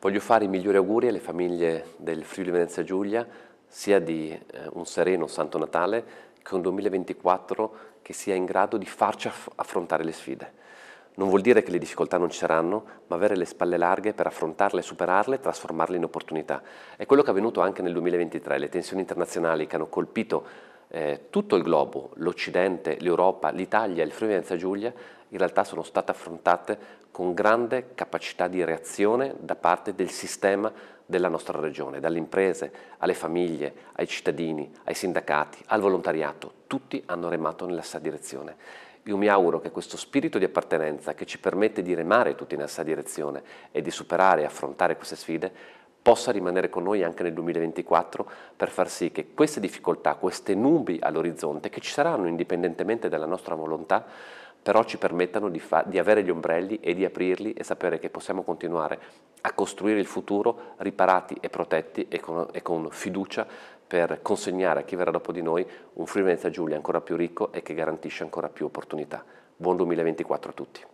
Voglio fare i migliori auguri alle famiglie del Friuli Venezia Giulia, sia di eh, un sereno Santo Natale, che un 2024 che sia in grado di farci aff affrontare le sfide. Non vuol dire che le difficoltà non ci saranno, ma avere le spalle larghe per affrontarle, superarle e trasformarle in opportunità. È quello che è avvenuto anche nel 2023. Le tensioni internazionali che hanno colpito eh, tutto il globo, l'Occidente, l'Europa, l'Italia il Friuli Venezia Giulia in realtà sono state affrontate con grande capacità di reazione da parte del sistema della nostra regione, dalle imprese alle famiglie, ai cittadini, ai sindacati, al volontariato, tutti hanno remato nella stessa direzione. Io mi auguro che questo spirito di appartenenza che ci permette di remare tutti nella stessa direzione e di superare e affrontare queste sfide possa rimanere con noi anche nel 2024 per far sì che queste difficoltà, queste nubi all'orizzonte, che ci saranno indipendentemente dalla nostra volontà, però ci permettano di, di, avere gli ombrelli e di aprirli e sapere che possiamo continuare a costruire il futuro riparati e protetti e con, e con fiducia per consegnare a chi verrà dopo di noi un Friuli Venezia Giulia ancora più ricco e che garantisce ancora più opportunità. Buon 2024 a tutti!